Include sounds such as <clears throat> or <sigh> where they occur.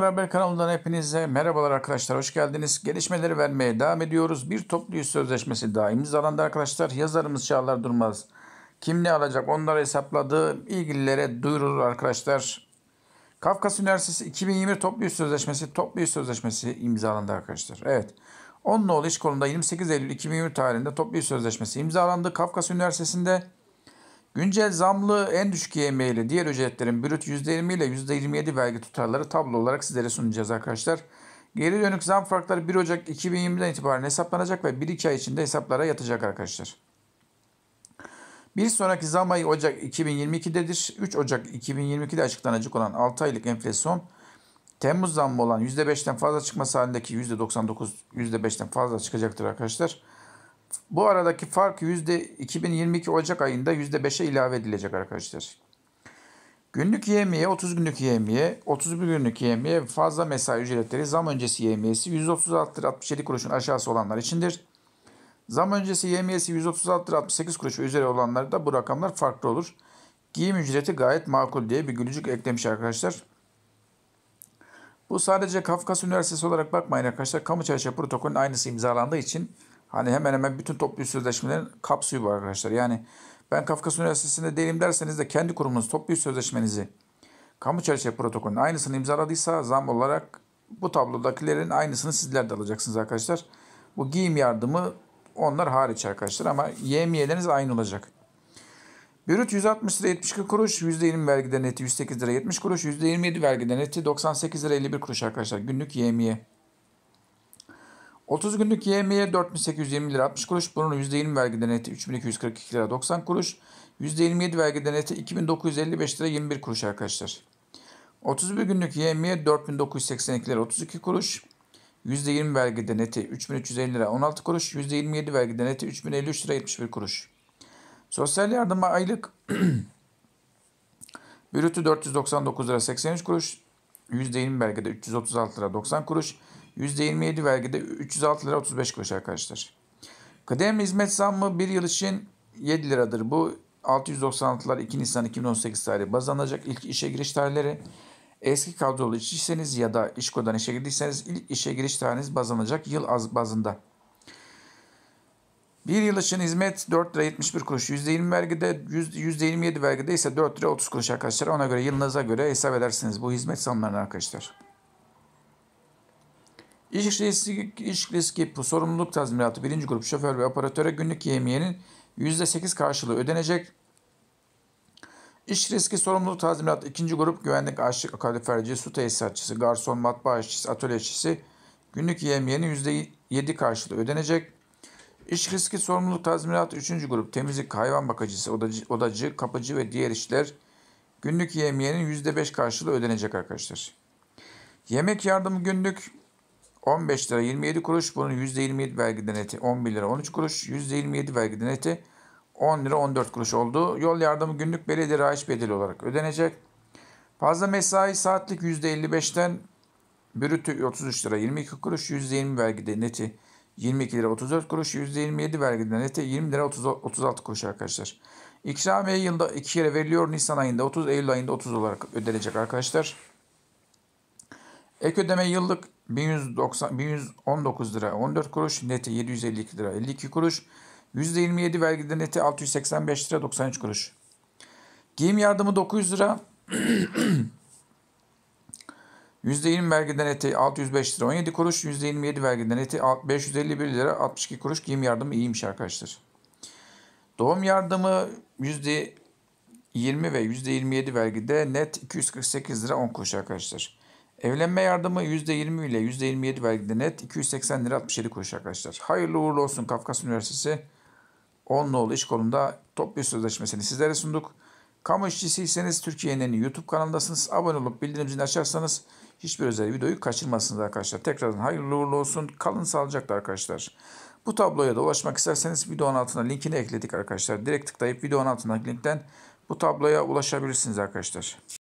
Haber kanalından hepinize merhabalar arkadaşlar hoş geldiniz. Gelişmeleri vermeye devam ediyoruz. Bir toplu iş sözleşmesi daha imzalandı arkadaşlar. Yazarımız Çağlar Durmaz. Kim ne alacak onları hesapladı. ilgililere duyurur arkadaşlar. Kafkas Üniversitesi 2020 toplu iş sözleşmesi toplu iş sözleşmesi imzalandı arkadaşlar. Evet. 10 nolu iş konuda 28 Eylül 2020 tarihinde toplu iş sözleşmesi imzalandı. Kafkas Üniversitesi'nde Güncel zamlı en düşük yemeğiyle diğer ücretlerin brüt %20 ile %27 vergi tutarları tablo olarak sizlere sunacağız arkadaşlar. Geri dönük zam farkları 1 Ocak 2020'den itibaren hesaplanacak ve 1-2 ay içinde hesaplara yatacak arkadaşlar. Bir sonraki zam ayı Ocak 2022'dedir. 3 Ocak 2022'de açıklanacak olan 6 aylık enflasyon Temmuz zammı olan %5'ten fazla çıkması halindeki %99 %5'ten fazla çıkacaktır arkadaşlar. Bu aradaki fark yüzde 2022 Ocak ayında yüzde %5'e ilave edilecek arkadaşlar. Günlük yemiye, 30 günlük yemiye, 31 günlük yemiye fazla mesai ücretleri zam öncesi yemiyesi 136 lira 67 kuruşun aşağısı olanlar içindir. Zam öncesi yemiyesi 136 lira 68 kuruş üzeri da bu rakamlar farklı olur. Giyim ücreti gayet makul diye bir gülücük eklemiş arkadaşlar. Bu sadece Kafkas Üniversitesi olarak bakmayın arkadaşlar. Kamu çerçeve protokolünün aynısı imzalandığı için Hani hemen hemen bütün toplu sözleşmelerin kapsıyor bu arkadaşlar. Yani ben Kafkas Üniversitesi'nde değilim derseniz de kendi kurumunuz toplu sözleşmenizi kamu çerçeve protokolünün aynısını imzaladıysa zam olarak bu tablodakilerin aynısını sizler de alacaksınız arkadaşlar. Bu giyim yardımı onlar hariç arkadaşlar ama yemiyeleriniz aynı olacak. Bürüt 160 lira 72 kuruş, %20 vergiden neti 108 lira 70 kuruş, %27 vergiden neti 98 lira 51 kuruş arkadaşlar günlük yemiye. 30 günlük YM'ye 4820 lira 60 kuruş. Bunun %20 vergiden eti 3242 lira 90 kuruş. %27 vergiden eti 2955 lira 21 kuruş arkadaşlar. 31 günlük YM'ye 4982 lira 32 kuruş. %20 vergiden eti 3350 lira 16 kuruş. %27 vergiden eti 3053 lira 71 kuruş. Sosyal yardıma aylık <clears throat> bürütü 499 lira 83 kuruş. %20 vergide 336 lira 90 kuruş. %27 vergide 306 lira 35 kuruş arkadaşlar. Kadem hizmet zammı 1 yıl için 7 liradır. Bu 696'lar 2 Nisan 2018 tarihi baz alınacak ilk işe giriş tarihleri. Eski kadrolu işçiyseniz ya da iş kodan işe girdiyseniz ilk işe giriş tarihiniz baz alınacak yıl az bazında. Bir yıl için hizmet 4 lira 71 kuruş. %20 vergide, %27 vergide ise 4 lira 30 kuruş arkadaşlar. Ona göre yılınıza göre hesap edersiniz bu hizmet zamlarını arkadaşlar. İş riski, iş riski bu sorumluluk tazminatı birinci grup şoför ve operatöre günlük yemiyenin %8 karşılığı ödenecek. İş riski sorumluluk tazminatı ikinci grup güvenlik, aşçı, kaloriferci, su tesisatçısı, garson, matbaa işçisi, atölye işçisi günlük yemiyenin %7 karşılığı ödenecek. İş riski sorumluluk tazminatı üçüncü grup temizlik, hayvan bakıcısı, odacı, odacı kapıcı ve diğer işler günlük yemiyenin %5 karşılığı ödenecek arkadaşlar. Yemek yardımı günlük 15 lira 27 kuruş. Bunun %27 vergi deneti 11 lira 13 kuruş. %27 vergi deneti 10 lira 14 kuruş oldu. Yol yardımı günlük belediye rayiç bedeli olarak ödenecek. Fazla mesai saatlik %55'ten brütü 33 lira 22 kuruş. %20 vergi deneti 22 lira 34 kuruş. %27 vergi deneti 20 lira 30, 36 kuruş arkadaşlar. İkramiye yılda 2 kere veriliyor. Nisan ayında 30, Eylül ayında 30 olarak ödenecek arkadaşlar. Ek ödeme yıllık 1190, 1119 lira 14 kuruş, neti 752 lira 52 kuruş, %27 vergide neti 685 lira 93 kuruş. Giyim yardımı 900 lira, %20 vergiden eti 605 lira 17 kuruş, %27 vergiden eti 551 lira 62 kuruş giyim yardımı iyiymiş arkadaşlar. Doğum yardımı %20 ve %27 vergide net 248 lira 10 kuruş arkadaşlar. Evlenme yardımı %20 ile %27 vergide net 280 lira 67 kuruş arkadaşlar. Hayırlı uğurlu olsun Kafkas Üniversitesi 10 nolu iş kolunda top bir sözleşmesini sizlere sunduk. Kamu işçisiyseniz Türkiye'nin YouTube kanalındasınız. Abone olup bildirim zilini açarsanız hiçbir özel videoyu kaçırmazsınız arkadaşlar. Tekrardan hayırlı uğurlu olsun. Kalın sağlıcakla arkadaşlar. Bu tabloya da ulaşmak isterseniz videonun altına linkini ekledik arkadaşlar. Direkt tıklayıp videonun altındaki linkten bu tabloya ulaşabilirsiniz arkadaşlar.